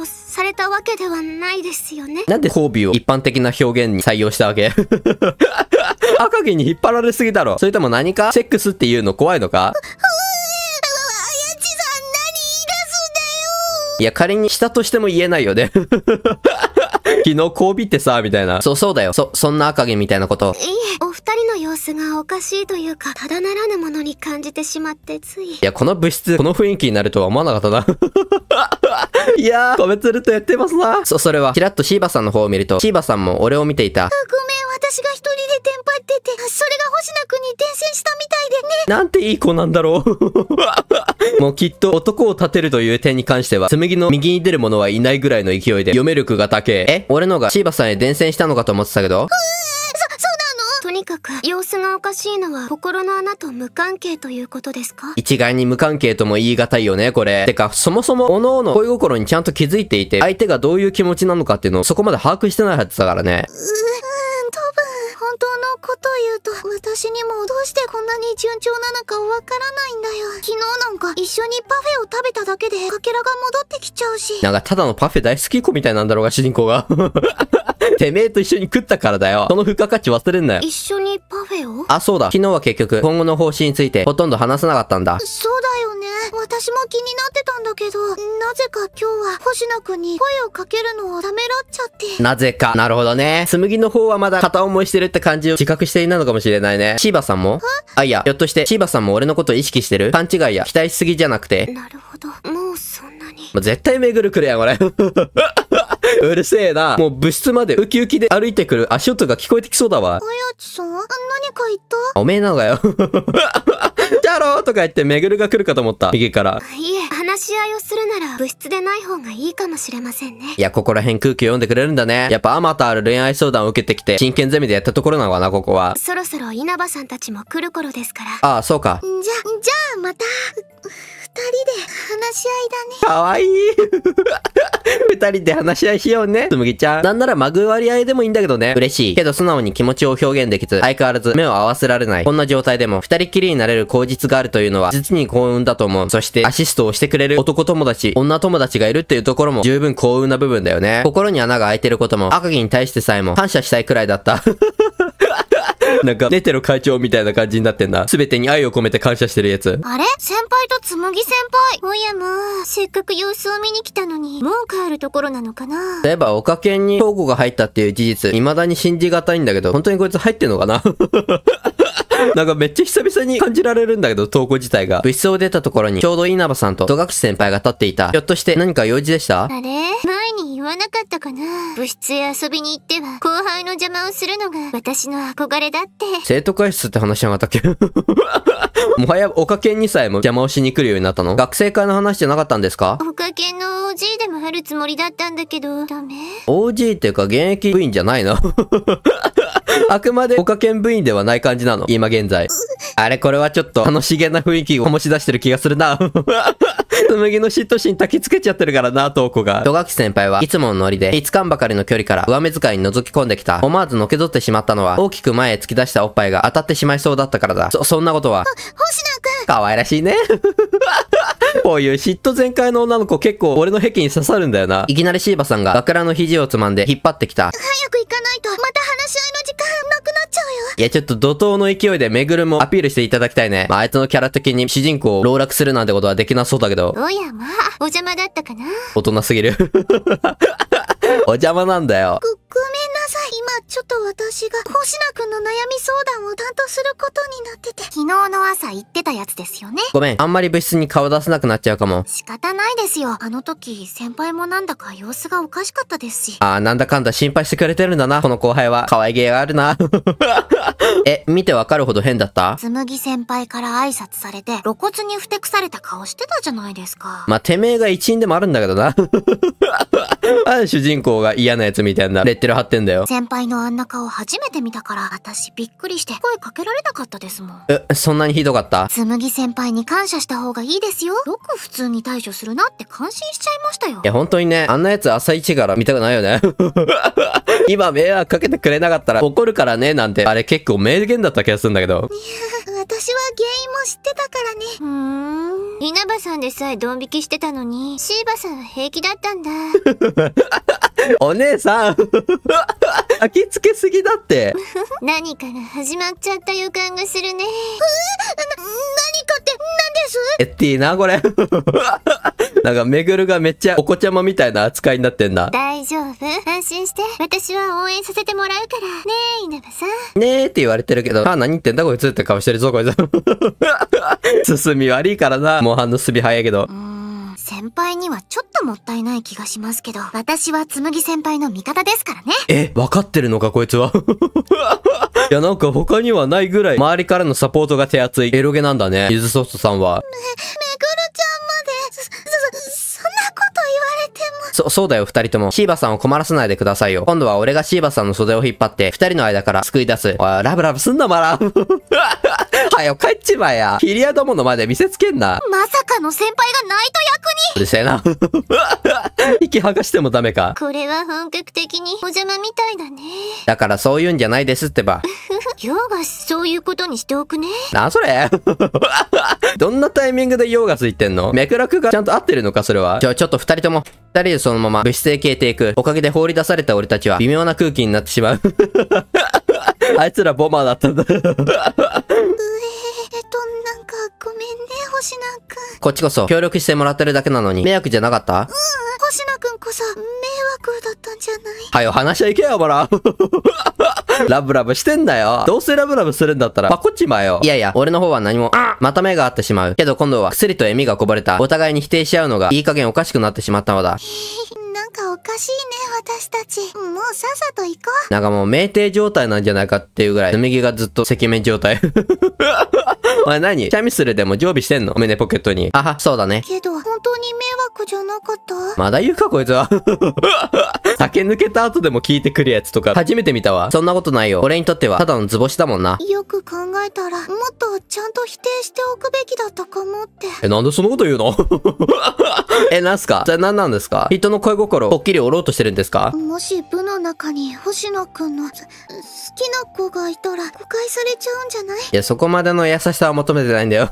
をされたわけではないですよねなんで交尾を一般的な表現に採用したわけ 赤毛に引っ張られすぎだろそれとも何かセックスっていうの怖いのかいや、仮にしたとしても言えないよね 昨日交尾ってさ、みたいな。そう、そうだよ。そ、そんな赤毛みたいなこと。いえ、お二人の様子がおかしいというか、ただならぬものに感じてしまって、つい。いや、この物質、この雰囲気になるとは思わなかったないやー、米るとやってますな。そ、それは、ちらっとシーバさんの方を見ると、シーバさんも俺を見ていた。あ、ごめん、私が一人でテンパってて、それが星名くんに転生したみたいでね。なんていい子なんだろう。もうきっと男を立てるという点に関しては、紬の右に出る者はいないぐらいの勢いで、読め力が高え。え、俺のがシーバさんへ伝染したのかと思ってたけど。にかく様子がおかしいのは心の穴と無関係ということですか一概に無関係とも言い難いよね、これ。てか、そもそも、各々恋心にちゃんと気づいていて、相手がどういう気持ちなのかっていうのをそこまで把握してないはずだからね。う、うん、多分。本当のこと言うと、私にもどうしてこんなに順調なのかわからないんだよ。昨日なんか一緒にパフェを食べただけで、かけらが戻ってきちゃうし。なんかただのパフェ大好き子みたいなんだろうが、主人公が。てめえと一緒に食ったからだよ。その付加価値忘れんなよ。一緒にパフェをあ、そうだ。昨日は結局、今後の方針についてほとんど話さなかったんだ。そうだよね。私も気になってたんだけど、なぜか今日は星野くんに声をかけるのをためらっちゃって。なぜか。なるほどね。紬の方はまだ片思いしてるって感じを自覚していないのかもしれないね。シーバさんもあ、いや、ひょっとしてシーバさんも俺のこと意識してる勘違いや。期待しすぎじゃなくて。なるほど。もうそんなに。絶対めぐるくれや、これ。うるせえな。もう部室までウキウキで歩いてくる足音が聞こえてきそうだわ。おやつさん何か言ったおめえなのかよ。じ ゃろとか言ってめぐるが来るかと思った。右から。いえ、話し合いをするなら部室でない方がいいかもしれませんね。いや、ここら辺空気読んでくれるんだね。やっぱあまたある恋愛相談を受けてきて、真剣ゼミでやったところなのかな、ここは。そろそろ稲葉さんたちも来る頃ですから。ああ、そうか。じゃ、じゃあまた、人で話し合いだね。かわいい。二人で話し合いしようね。つむぎちゃん。なんならまぐわり合いでもいいんだけどね。嬉しい。けど素直に気持ちを表現できず、相変わらず目を合わせられない。こんな状態でも、二人きりになれる口実があるというのは、実に幸運だと思う。そして、アシストをしてくれる男友達、女友達がいるっていうところも、十分幸運な部分だよね。心に穴が開いてることも、赤木に対してさえも、感謝したいくらいだった。なんか、ネテロ会長みたいな感じになってんな。すべてに愛を込めて感謝してるやつ。あれ先輩とつむぎ先輩。おやまあ、せっかく様子を見に来たのに、もう帰るところなのかな。例えば、おかけんに東郷が入ったっていう事実、未だに信じがたいんだけど、本当にこいつ入ってんのかな なんかめっちゃ久々に感じられるんだけど、投稿自体が。物質を出たところに、ちょうど稲葉さんと戸隠先輩が立っていた。ひょっとして何か用事でしたあれ前に言わなかったかな部室へ遊びに行っては後輩の邪魔をするのが私の憧れだって生徒会室って話しなかったっけ もはや、オカケンにさえも邪魔をしに来るようになったの学生会の話じゃなかったんですかオカケンの OG でもあるつもりだったんだけど、ダメ ?OG っていうか、現役部員じゃないの あくまでオカケン部員ではない感じなの今現在。あれ、これはちょっと楽しげな雰囲気を醸し出してる気がするなぎ の嫉妬心焚きつけちゃってるからな、トーコが。戸垣先輩はいつものノリで、5日んばかりの距離から上目遣いに覗き込んできた。思わずのけぞってしまったのは、大きく前へ突き出したおっぱいが当たってしまいそうだったからだ。そ、そんなことは。星野くん。可愛らしいね。こういう嫉妬全開の女の子結構俺の壁に刺さるんだよな。いきなりシーバさんが学ラの肘をつまんで引っ張ってきた。早く行かないいや、ちょっと怒涛の勢いでめぐるもアピールしていただきたいね。まあ、あいつのキャラ的に主人公を狼落するなんてことはできなそうだけど。おやまあ、お邪魔だったかな。大人すぎる お邪魔なんだよ。ご、ごめんさい。今、ちょっと私が、星名くんの悩み相談を担当することになってて。昨日の朝言ってたやつですよね。ごめん、あんまり部室に顔出せなくなっちゃうかも。仕方ないですよ。あの時、先輩もなんだか様子がおかしかったですし。ああ、なんだかんだ心配してくれてるんだな。この後輩は、可愛げがあるな。え、見てわかるほど変だったつむぎ先輩から挨拶されて、露骨にふてくされた顔してたじゃないですか。まあ、てめえが一員でもあるんだけどな。主人公が嫌なやつみたいなレッテル貼ってんだよ。よ先輩のあんな顔初めて見たから私びっくりして声かけられなかったですもんえそんなにひどかったつむぎ先輩に感謝した方がいいですよよく普通に対処するなって感心しちゃいましたよいや本当にねあんなやつ朝一から見たくないよね 今迷惑かけてくれなかったら怒るからねなんてあれ結構名言だった気がするんだけど私は原因も知ってたからねふん稲葉さんでさえドン引きしてたのに椎葉さんは平気だったんだ お姉さん焚 きつけすぎだって何から始まっちゃった予感がするねな何かって何ですえっていいなこれ なんかめぐるがめっちゃお子ちゃまみたいな扱いになってんだ大丈夫安心して私は応援させてもらうからねえ稲葉さんねえって言われてるけどあ何言ってんだこいつって顔してるぞこいつ 進み悪いからなモンハンの進早いけどうん先輩にはちょっともったいない気がしますけど、私は紬先輩の味方ですからね。え、わかってるのか、こいつは。いや、なんか他にはないぐらい、周りからのサポートが手厚いエロゲなんだね。ゆずソフトさんは。め、めぐるそ、そうだよ二人とも。シーバさんを困らせないでくださいよ。今度は俺がシーバさんの袖を引っ張って、二人の間から救い出す。おい、ラブラブすんな、マラ。はよ、帰っちまえや。ヒリアどものまで見せつけんな。まさかの先輩がナイト役にうるせえな。息剥がしてもダメか。これは本格的にお邪魔みたいだね。だからそういうんじゃないですってば。ヨーガス、そういうことにしておくね。なそれ どんなタイミングでヨーガス言ってんのめくらくがちゃんと合ってるのか、それは。ちょ、ちょっと二人とも。二人でそのまま物質へ消えていく。おかげで放り出された俺たちは微妙な空気になってしまう。あいつらボマーだったんだ。うえー、と、なんか、ごめんね、星名くん。こっちこそ、協力してもらってるだけなのに、迷惑じゃなかったうん、星名くんこそ、覚だったんじゃないはよ、話し合いけよ、ほら。ラブラブしてんだよ。どうせラブラブするんだったら、パコっちまよ。いやいや、俺の方は何も、また目が合ってしまう。けど今度は、薬と笑みがこぼれた。お互いに否定し合うのが、いい加減おかしくなってしまったのだ。なんかおかしいね、私たち。もうさっさと行こう。なんかもう酩酊状態なんじゃないかっていうぐらい、ぎがずっと赤面状態。お前何チャミスルでも常備してんの胸ポケットに。あは、そうだね。けど、本当に迷惑じゃなかったまだ言うか、こいつは。酒抜けた後でも聞いてくるやつとか、初めて見たわ。そんなことないよ。俺にとっては、ただの図星だもんな。よく考えたら、もっとちゃんと否定しておくべきだったかもって。え、なんでそんなこと言うの え、なんすかそれ何なんですか人の心心ぽっきり折ろうとしてるんですかもし部の中に星野くんの好きな子がいたら誤解されちゃうんじゃないいや、そこまでの優しさは求めてないんだよ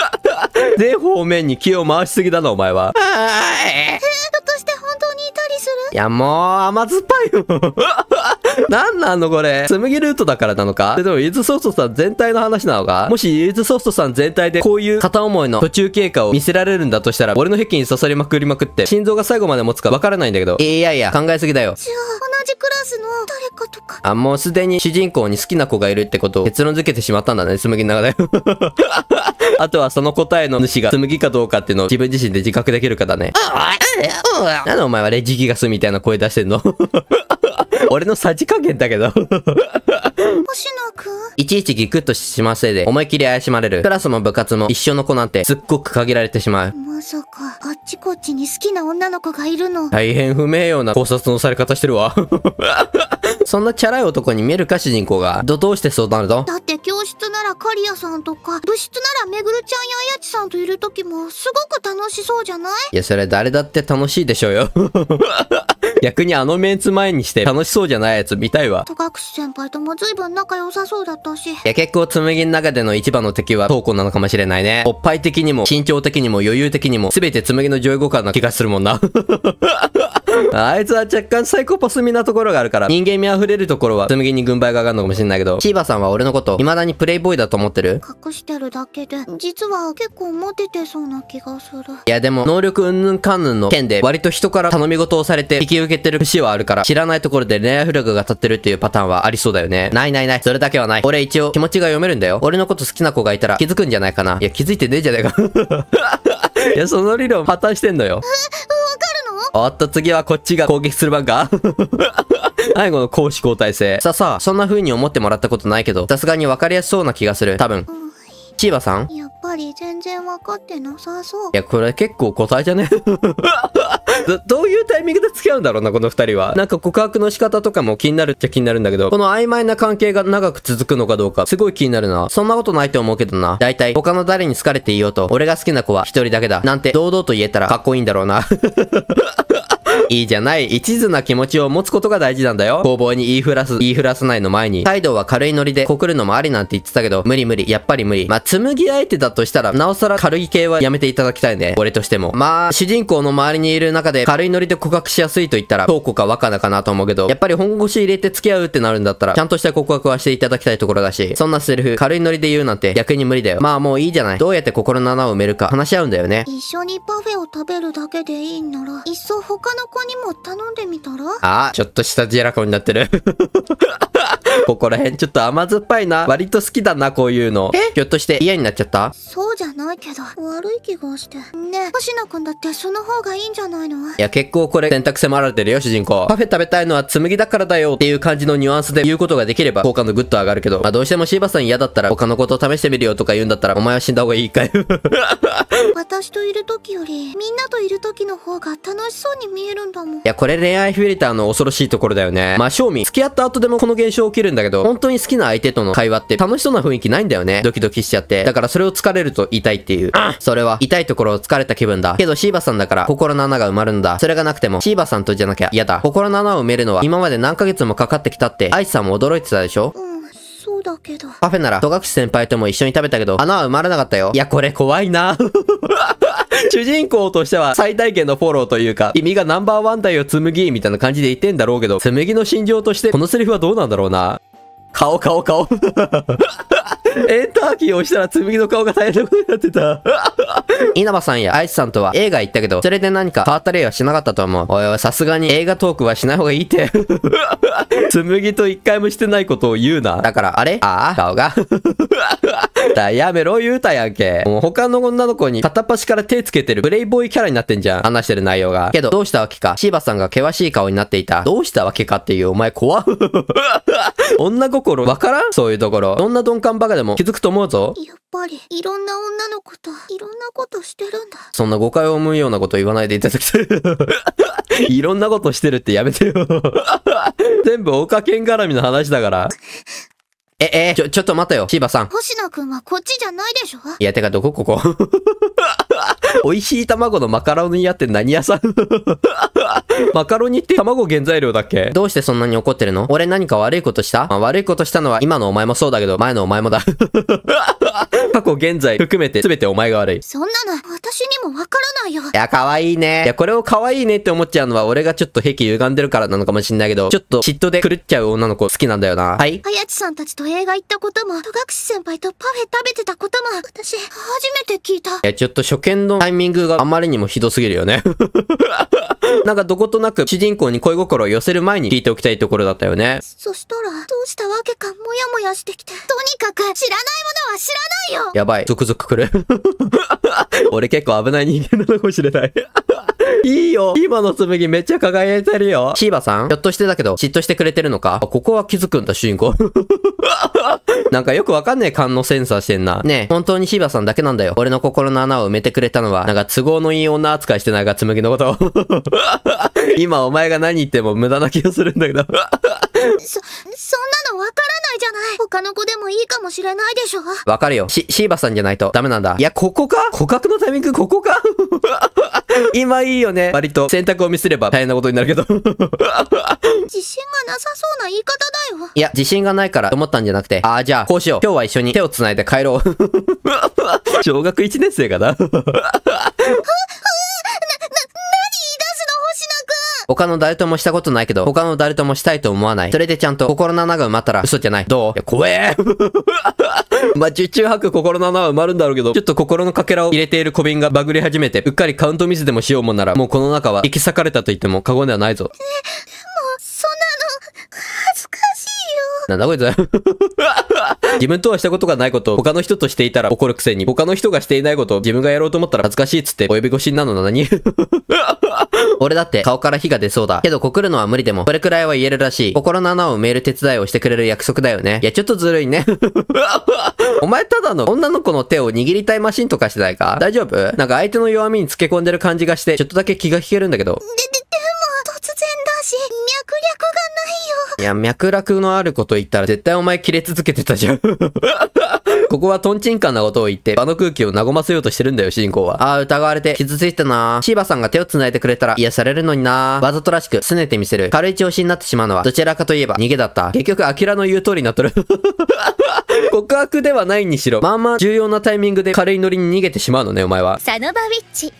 全方面に気を回しすぎだな、お前は。はーい。えとして本当にいたりするいや、もう甘酸っぱいよな んなのこれ。紡ぎルートだからなのかでも、ゆずソフトさん全体の話なのかもし、ゆずソフトさん全体でこういう片思いの途中経過を見せられるんだとしたら、俺の壁に刺さりまくりまくって、心臓が最後まで持つかわからないんだけど。いやいや、考えすぎだよ。じゃあ、同じクラスの誰かとか。あ、もうすでに主人公に好きな子がいるってことを結論付けてしまったんだね、紬の中で。あとはその答えの主が紬かどうかっていうのを自分自身で自覚できるかだね。なんでお前はレジギガスみたいな声出してんの 俺のさじ加減だけど星野くんいちいちギクッとしませいで、思いっきり怪しまれる。クラスも部活も一緒の子なんて、すっごく限られてしまう。まさか、あっちこっちに好きな女の子がいるの。大変不名誉な考察のされ方してるわ。そんなチャラい男に見えるか主人公が。ど、どうしてそうなるのだって教室ならカリアさんとか、部室ならめぐるちゃんやあやちさんといる時も、すごく楽しそうじゃないいや、それ誰だって楽しいでしょうよ。逆にあのメンツ前にして楽しそうじゃないやつ見たいわ。戸隠先輩とも随分仲良さそうだったし。いや結構紬の中での一番の敵はトーコなのかもしれないね。おっぱい的にも、身長的にも、余裕的にも、すべて紬の上位互換な気がするもんな。あいつは若干サイコパスみなところがあるから、人間味溢れるところは紬に軍配が上がるのかもしれないけど、シーバさんは俺のこと、未だにプレイボーイだと思ってる隠してるだけで、実は結構モテてそうな気がする。いやでも、能力うんぬんかんぬんの件で、割と人から頼み事をされて、引き受けてる節はあるから、知らないところで恋愛フラグが立ってるっていうパターンはありそうだよね。ないないない。それだけはない。俺一応気持ちが読めるんだよ。俺のこと好きな子がいたら気づくんじゃないかな。いや、気づいてねえじゃねえか。いや、その理論破綻してんのよ。おっと、次はこっちが攻撃する番か 最い、この攻守交代制。さあさあ、そんな風に思ってもらったことないけど、さすがに分かりやすそうな気がする。多分。千葉さんやっぱり全然分かってなさそう。いや、これ結構答えじゃね どどういうタイミングで付き合うんだろうな、この二人は。なんか告白の仕方とかも気になるっちゃ気になるんだけど、この曖昧な関係が長く続くのかどうか、すごい気になるな。そんなことないと思うけどな。だいたい他の誰に好かれていようと、俺が好きな子は一人だけだ。なんて堂々と言えたらかっこいいんだろうな。いいじゃない、一途な気持ちを持つことが大事なんだよ。工房に言いふらす、言いふらすないの前に、態度は軽いノリで告るのもありなんて言ってたけど、無理無理、やっぱり無理。まあ、紡ぎ相手だとしたら、なおさら軽い系はやめていただきたいね。俺としても。まあ、主人公の周りにいる中で、軽いノリで告白しやすいと言ったら、京子か若菜かなと思うけど、やっぱり本腰入れて付き合うってなるんだったら、ちゃんとした告白はしていただきたいところだし、そんなセリフ、軽いノリで言うなんて逆に無理だよ。まあもういいじゃない。どうやって心の穴を埋めるか話し合うんだよね。一緒にパフェを食べるだけでいいんなら、いっそ他の子にも頼んでみたらあ、ちょっと下たジェラコになってる ここら辺、ちょっと甘酸っぱいな。割と好きだな、こういうの。えひょっとして嫌になっちゃったそうじゃないけど、悪い気がして。ねえ、星野くんだってその方がいいんじゃないのいや、結構これ選択迫られてるよ、主人公。パフェ食べたいのは紬だからだよっていう感じのニュアンスで言うことができれば、効果のグッと上がるけど、まあどうしてもシーバさん嫌だったら、他のことを試してみるよとか言うんだったら、お前は死んだ方がいいかよ。私といる時より、みんなといる時の方が楽しそうに見えるんだもん。いや、これ恋愛フィルターの恐ろしいところだよね。まあ、正味、付き合った後でもこの現象起きるんだけど、本当に好きな相手との会話って楽しそうな雰囲気ないんだよね。ドキドキしちゃって。だからそれを疲れると痛いっていう。うそれは痛いところを疲れた気分だ。けどシーバさんだから心の穴が埋まるんだ。それがなくてもシーバさんとじゃなきゃ嫌だ。心の穴を埋めるのは今まで何ヶ月もかかってきたって、アイスさんも驚いてたでしょ、そうだけど。パフェなら、戸隠先輩とも一緒に食べたけど、穴は埋まらなかったよ。いや、これ怖いな。主人公としては最大限のフォローというか、意味がナンバーワンだよ、紬みたいな感じで言ってんだろうけど、紬の心情として、このセリフはどうなんだろうな。好，好，好。エンターキーを押したら紬の顔が大変なことになってた。稲葉さんやアイスさんとは映画行ったけど、それで何か変わった例はしなかったと思う。おいおい、さすがに映画トークはしない方がいいって。紬 と一回もしてないことを言うな。だから、あれああ顔が。だ、やめろ言うたやんけ。もう他の女の子に片っ端から手つけてるプレイボーイキャラになってんじゃん。話してる内容が。けど、どうしたわけか。シーバさんが険しい顔になっていた。どうしたわけかっていう、お前怖女心わからんそういうところ。どんな鈍感バカでもも気づくと思うぞ。やっぱり、いろんな女の子と、いろんなことしてるんだ。そんな誤解を生むようなこと言わないでいただきたい。いろんなことしてるってやめてよ全部岡県絡みの話だから。え、え、ちょ、ちょっと待てよ、ヒバさん。星野くんはこっちじゃないでしょいや、てかどこここ美味しい卵のマカロニ屋って何屋さん マカロニって卵原材料だっけどうしてそんなに怒ってるの俺何か悪いことした、まあ、悪いことしたのは今のお前もそうだけど、前のお前もだ。過去、現在含めて全てお前が悪い。そんなの、私にもわからないよ。いや、可愛いね。いや、これを可愛いねって思っちゃうのは、俺がちょっと癖歪んでるからなのかもしんないけど、ちょっと嫉妬で狂っちゃう女の子好きなんだよな。はい。ちさんたちと映画行ったことも、戸隠先輩とパフェ食べてたことも、私、初めて聞いた。いや、ちょっと初見ののタイミングがあまりにもひどすぎるよね なんかどことなく主人公に恋心を寄せる前に聞いておきたいところだったよね。そしたら、どうしたわけかモヤモヤしてきて。とにかく、知らないものは知らないよやばい、続々来る 俺結構危ない人間なのかもしれないいいよ。今の紬めっちゃ輝いてるよ。シーバさんひょっとしてだけど、嫉妬してくれてるのかあ、ここは気づくんだ、主人公。なんかよくわかんねえ感のセンサーしてんな。ねえ、本当にシーバさんだけなんだよ。俺の心の穴を埋めてくれたのは、なんか都合のいい女扱いしてないが、紬のことを。今お前が何言っても無駄な気がするんだけど。そ、そんなのわからないじゃない他の子でもいいかもしれないでしょわかるよ。し、シーバさんじゃないとダメなんだ。いや、ここか捕獲のタイミングここか 今いいよね。割と選択を見スれば大変なことになるけど 自信がなさそうな言い方だよ。いや、自信がないからと思ったんじゃなくて、ああ、じゃあ、こうしよう。今日は一緒に手を繋いで帰ろう。小学1年生かな他の誰ともしたことないけど、他の誰ともしたいと思わない。それでちゃんと心の穴が埋まったら嘘じゃない。どういや、怖え まあ、受注吐く心の穴は埋まるんだろうけど、ちょっと心のかけらを入れている小瓶がバグり始めて、うっかりカウントミスでもしようもんなら、もうこの中は引き裂かれたと言っても過言ではないぞ。なんだこいつ自分 とはしたことがないことを他の人としていたら怒るくせに、他の人がしていないことを自分がやろうと思ったら恥ずかしいっつってお呼び越しになるの何 俺だって顔から火が出そうだ。けど告るのは無理でも、これくらいは言えるらしい。心の穴を埋める手伝いをしてくれる約束だよね。いや、ちょっとずるいね。お前ただの女の子の手を握りたいマシンとかしてないか大丈夫なんか相手の弱みにつけ込んでる感じがして、ちょっとだけ気が引けるんだけど。で、で、でも、突然だし、脈略いや、脈絡のあること言ったら絶対お前切れ続けてたじゃん ここはトンチンカンなことを言って、場の空気を和ませようとしてるんだよ、主人公は。ああ、疑われて傷ついたなシーバさんが手を繋いでくれたら癒されるのになわざとらしく拗ねてみせる。軽い調子になってしまうのは、どちらかといえば逃げだった。結局、アキラの言う通りになっとる 告白ではないにしろ、まあまあ重要なタイミングで軽いノリに逃げてしまうのね、お前は。サノバウィッチ。